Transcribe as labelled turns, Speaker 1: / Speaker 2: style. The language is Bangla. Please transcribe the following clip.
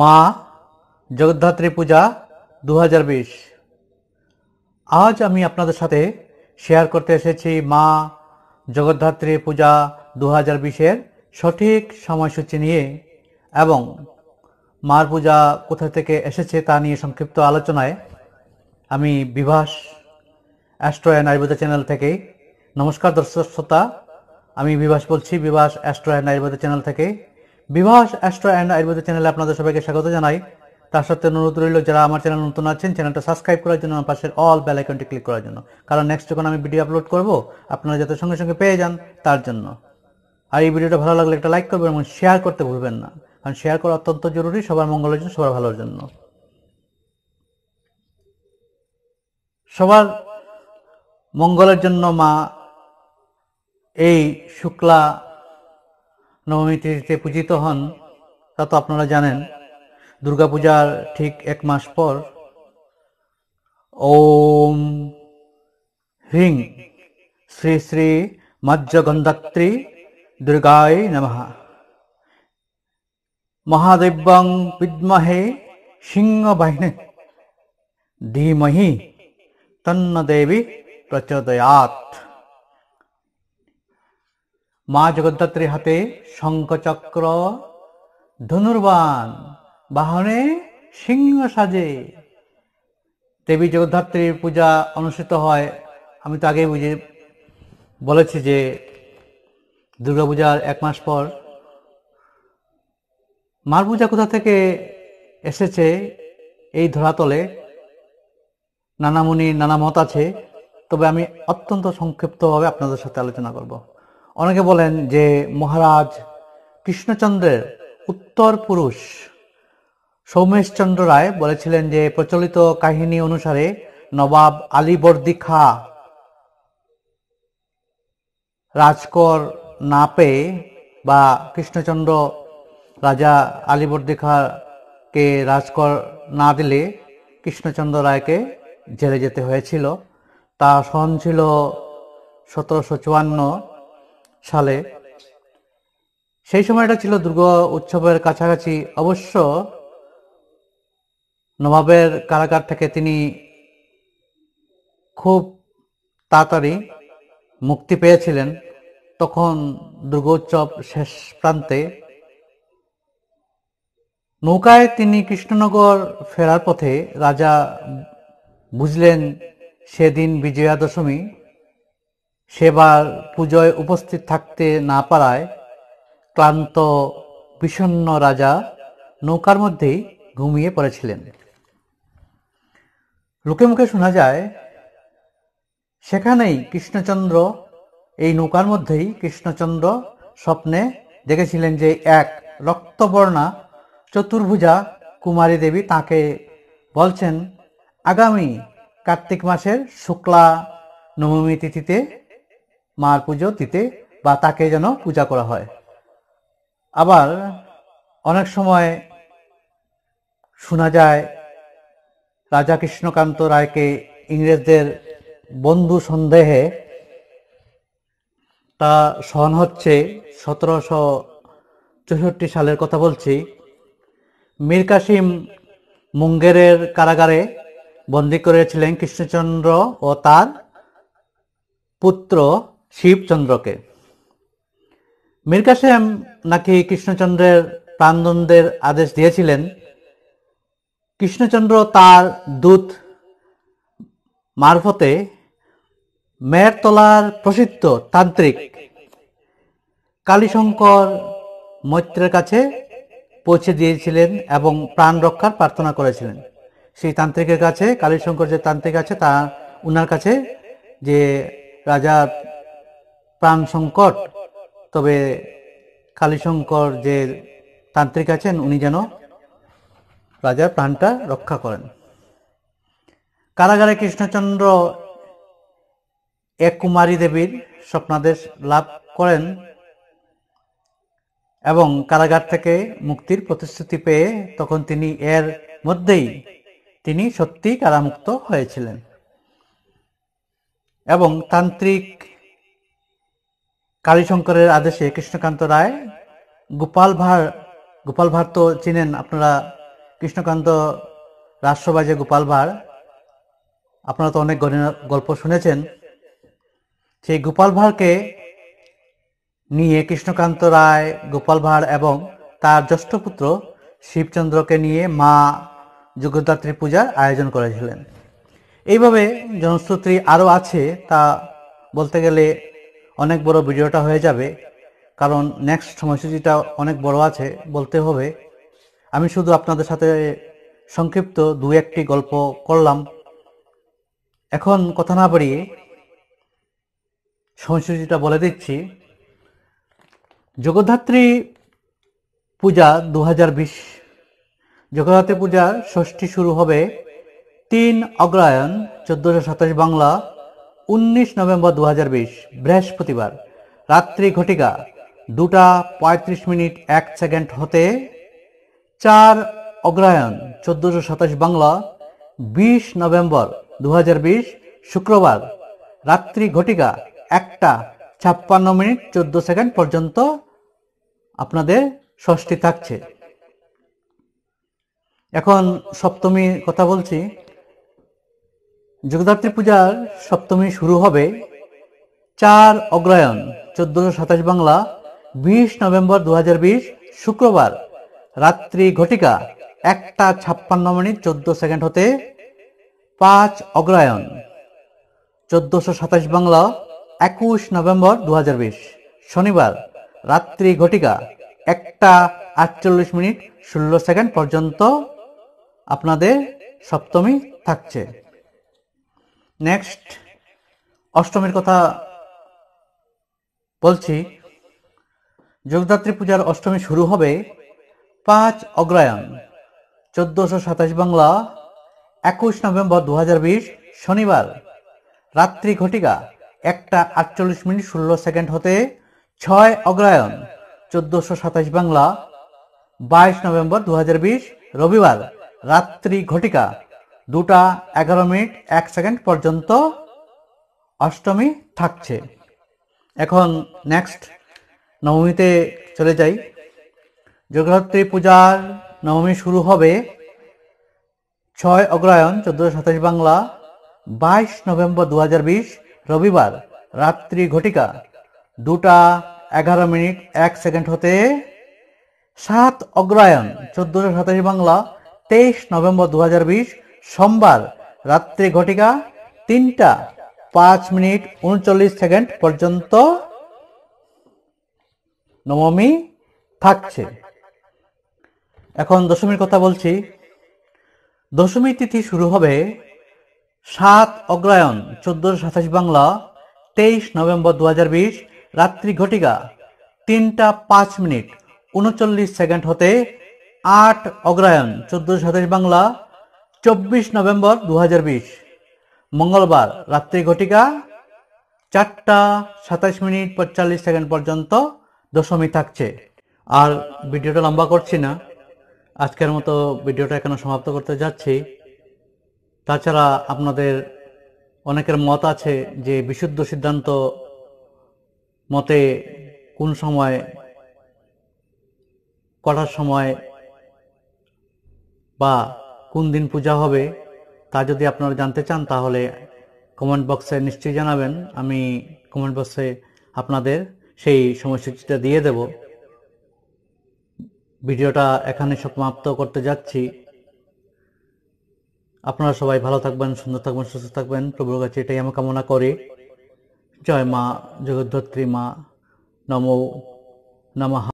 Speaker 1: মা জগদ্ধাত্রী পূজা দু আজ আমি আপনাদের সাথে শেয়ার করতে এসেছি মা জগদ্ধাত্রী পূজা দু হাজার বিশের সঠিক সময়সূচি নিয়ে এবং মার পূজা কোথা থেকে এসেছে তা নিয়ে সংক্ষিপ্ত আলোচনায় আমি Bibhas astro and Ayurveda channel থেকে নমস্কার দর্শক শ্রোতা আমি বিভাস বলছি Bibhas astro and Ayurveda channel থেকে বিবাহ অ্যাস্ট্রো অ্যান্ড আয়ুর্বেদ চ্যানেলে আপনাদের সবাইকে স্বাগত জানাই তার সাথে অনুরোধ রইল যারা আমার চ্যানেল নতুন আছেন চ্যানেলটা সাবস্ক্রাইব করার জন্য আমার পাশের অল বেল আইকনটি ক্লিক করার জন্য কারণ নেক্সট যখন আমি ভিডিও আপলোড করব আপনারা যাতে সঙ্গে সঙ্গে পেয়ে যান তার জন্য আর এই ভিডিওটা ভালো লাগলে একটা লাইক করবেন এবং শেয়ার করতে ভুলবেন না কারণ শেয়ার করা অত্যন্ত জরুরি সবার মঙ্গলের জন্য সবার ভালোর জন্য সবার মঙ্গলের জন্য মা এই শুক্লা নবমী তিথিতে পূজিত হন তা তো আপনারা জানেন দুর্গাপূজার ঠিক এক মাস পর ওম হ্রিং শ্রী শ্রী মজ্জগন্ধাত্রী দুর্গায় নমঃ মহাদেব্যং বিদ্মহে সিংহবাহিনী ধীমহি তন্ন দেবী প্রচোদয়াত মা জগদ্ধাত্রীর হাতে শঙ্খচক্র ধনুর্বান বাহনে সিংহ সাজে দেবী জগদ্ধাত্রীর পূজা অনুষ্ঠিত হয় আমি তো আগেই বুঝে বলেছি যে দুর্গাপূজার এক মাস পর মার পূজা কোথা থেকে এসেছে এই ধরাতলে নানামুনি নানা মত আছে তবে আমি অত্যন্ত সংক্ষিপ্তভাবে আপনাদের সাথে আলোচনা করবো অনেকে বলেন যে মহারাজ কৃষ্ণচন্দ্রের উত্তর পুরুষ সৌমেশচন্দ্র রায় বলেছিলেন যে প্রচলিত কাহিনী অনুসারে নবাব আলীবর্দি খা রাজকর না পেয়ে বা কৃষ্ণচন্দ্র রাজা আলীবর্দি খাকে রাজকর না দিলে কৃষ্ণচন্দ্র রায়কে জেলে যেতে হয়েছিল তা সহন ছিল সতেরোশো চুয়ান্ন সালে সেই সময়টা ছিল দুর্গা উৎসবের কাছাকাছি অবশ্য নবাবের কারাগার থেকে তিনি খুব তাড়াতাড়ি মুক্তি পেয়েছিলেন তখন দুর্গোৎসব শেষ প্রান্তে নৌকায় তিনি কৃষ্ণনগর ফেরার পথে রাজা বুঝলেন সেদিন বিজয়া দশমী সেবার পুজোয় উপস্থিত থাকতে না পারায় ক্লান্ত বিষণ্ন রাজা নৌকার মধ্যেই ঘুমিয়ে পড়েছিলেন লোকে মুখে শোনা যায় সেখানেই কৃষ্ণচন্দ্র এই নৌকার মধ্যেই কৃষ্ণচন্দ্র স্বপ্নে দেখেছিলেন যে এক রক্তবর্ণা চতুর্ভুজা কুমারী দেবী তাকে বলছেন আগামী কার্তিক মাসের শুক্লা নবমী তিথিতে মার পুজো দিতে বা তাকে যেন পূজা করা হয় আবার অনেক সময় শোনা যায় রাজা কৃষ্ণকান্ত রায়কে ইংরেজদের বন্ধু সন্দেহে তা সহন হচ্ছে সতেরোশো চৌষট্টি সালের কথা বলছি মীর কাসিম মুঙ্গেরের কারাগারে বন্দি করেছিলেন কৃষ্ণচন্দ্র ও তার পুত্র শিবচন্দ্রকে মীর নাকি কৃষ্ণচন্দ্রের প্রাণদণ্ডের আদেশ দিয়েছিলেন কৃষ্ণচন্দ্র তার দূত মারফতে মেয়েরতলার প্রসিদ্ধ তান্ত্রিক কালীশঙ্কর মৈত্রের কাছে পৌঁছে দিয়েছিলেন এবং প্রাণ রক্ষার প্রার্থনা করেছিলেন সেই তান্ত্রিকের কাছে কালীশঙ্কর যে তান্ত্রিক আছে তা উনার কাছে যে রাজা প্রাণ সংকট তবে কালীশঙ্কর যে তান্ত্রিক আছেন উনি যেন রাজার প্রাণটা রক্ষা করেন কারাগারে কৃষ্ণচন্দ্র এক কুমারী দেবীর স্বপ্নাদেশ লাভ করেন এবং কারাগার থেকে মুক্তির প্রতিশ্রুতি পেয়ে তখন তিনি এর মধ্যেই তিনি সত্যি কারামুক্ত হয়েছিলেন এবং তান্ত্রিক কালীশঙ্করের আদেশে কৃষ্ণকান্ত রায় গোপাল ভাঁড় গোপাল ভাঁড় তো চিনেন আপনারা কৃষ্ণকান্ত রাষ্ট্রবাজে যে গোপাল ভাঁড় আপনারা তো অনেক গল্প শুনেছেন সেই গোপাল ভাঁড়কে নিয়ে কৃষ্ণকান্ত রায় গোপাল ভাঁড় এবং তার জ্যেষ্ঠ পুত্র শিবচন্দ্রকে নিয়ে মা যুগদাত্রী পূজার আয়োজন করেছিলেন এইভাবে জনশ্রুতি আরও আছে তা বলতে গেলে অনেক বড় ভিডিওটা হয়ে যাবে কারণ নেক্সট সময়সূচিটা অনেক বড় আছে বলতে হবে আমি শুধু আপনাদের সাথে সংক্ষিপ্ত দু একটি গল্প করলাম এখন কথা না বাড়িয়ে সময়সূচিটা বলে দিচ্ছি জগদ্ধাত্রী পূজা দু বিশ জগদ্ধাত্রী পূজা ষষ্ঠী শুরু হবে তিন অগ্রায়ণ চোদ্দোশো সাতাশ বাংলা উনিশ নভেম্বর দু বৃহস্পতিবার রাত্রি ঘটিকা দুটা পঁয়ত্রিশ মিনিট এক সেকেন্ড হতে চার অগ্রায়ণ চোদ্দশো সাতাশ বাংলা বিশ নভেম্বর দু শুক্রবার রাত্রি ঘটিকা একটা ছাপ্পান্ন মিনিট চোদ্দ সেকেন্ড পর্যন্ত আপনাদের ষষ্ঠী থাকছে এখন সপ্তমী কথা বলছি জগদ্ধাত্রী পূজার সপ্তমী শুরু হবে চার অগ্রায়ণ চোদ্দশো সাতাশ বাংলা বিশ নভেম্বর দু শুক্রবার রাত্রি ঘটিকা একটা ছাপ্পান্ন মিনিট চোদ্দ সেকেন্ড হতে পাঁচ অগ্রায়ণ চোদ্দশো সাতাশ বাংলা একুশ নভেম্বর দু শনিবার রাত্রি ঘটিকা একটা আটচল্লিশ মিনিট ষোলো সেকেন্ড পর্যন্ত আপনাদের সপ্তমী থাকছে নেক্সট অষ্টমীর কথা বলছি যোগদাত্রী পূজার অষ্টমী শুরু হবে পাঁচ অগ্রায়ণ চোদ্দশো সাতাশ বাংলা একুশ নভেম্বর দু শনিবার রাত্রি ঘটিকা একটা আটচল্লিশ মিনিট ষোলো সেকেন্ড হতে ছয় অগ্রায়ণ চোদ্দশো সাতাশ বাংলা বাইশ নভেম্বর দু রবিবার রাত্রি ঘটিকা দুটা এগারো মিনিট এক সেকেন্ড পর্যন্ত অষ্টমী থাকছে এখন নেক্সট নবমীতে চলে যাই জগদ্ধাত্রী পূজার নবমী শুরু হবে ছয় অগ্রায়ণ চোদ্দোশো সাতাশ বাংলা বাইশ নভেম্বর দু রবিবার রাত্রি ঘটিকা দুটা এগারো মিনিট এক সেকেন্ড হতে সাত অগ্রায়ণ চোদ্দোশো সাতাশ বাংলা তেইশ নভেম্বর দু সোমবার রাত্রি ঘটিকা তিনটা পাঁচ মিনিট উনচল্লিশ সেকেন্ড পর্যন্ত নবমী থাকছে এখন দশমীর কথা বলছি দশমী তিথি শুরু হবে সাত অগ্রায়ণ চোদ্দোশো সাতাশ বাংলা তেইশ নভেম্বর দু হাজার বিশ রাত্রি ঘটিকা তিনটা পাঁচ মিনিট উনচল্লিশ সেকেন্ড হতে আট অগ্রায়ণ চোদ্দোশো সাতাশ বাংলা চব্বিশ নভেম্বর দু মঙ্গলবার রাত্রি ঘটিকা চারটা সাতাশ মিনিট পঁয়তাল্লিশ সেকেন্ড পর্যন্ত দশমী থাকছে আর ভিডিওটা লম্বা করছি না আজকের মতো ভিডিওটা এখানে সমাপ্ত করতে যাচ্ছি তাছাড়া আপনাদের অনেকের মত আছে যে বিশুদ্ধ সিদ্ধান্ত মতে কোন সময় কটার সময় বা কোন দিন পূজা হবে তা যদি আপনারা জানতে চান তাহলে কমেন্ট বক্সে নিশ্চয়ই জানাবেন আমি কমেন্ট বক্সে আপনাদের সেই সময়সূচিটা দিয়ে দেব ভিডিওটা এখানে সমাপ্ত করতে যাচ্ছি আপনারা সবাই ভালো থাকবেন সুন্দর থাকবেন সুস্থ থাকবেন প্রভুর কাছে এটাই আমি কামনা করি জয় মা জগদ্ধত্রী মা নমো নমঃ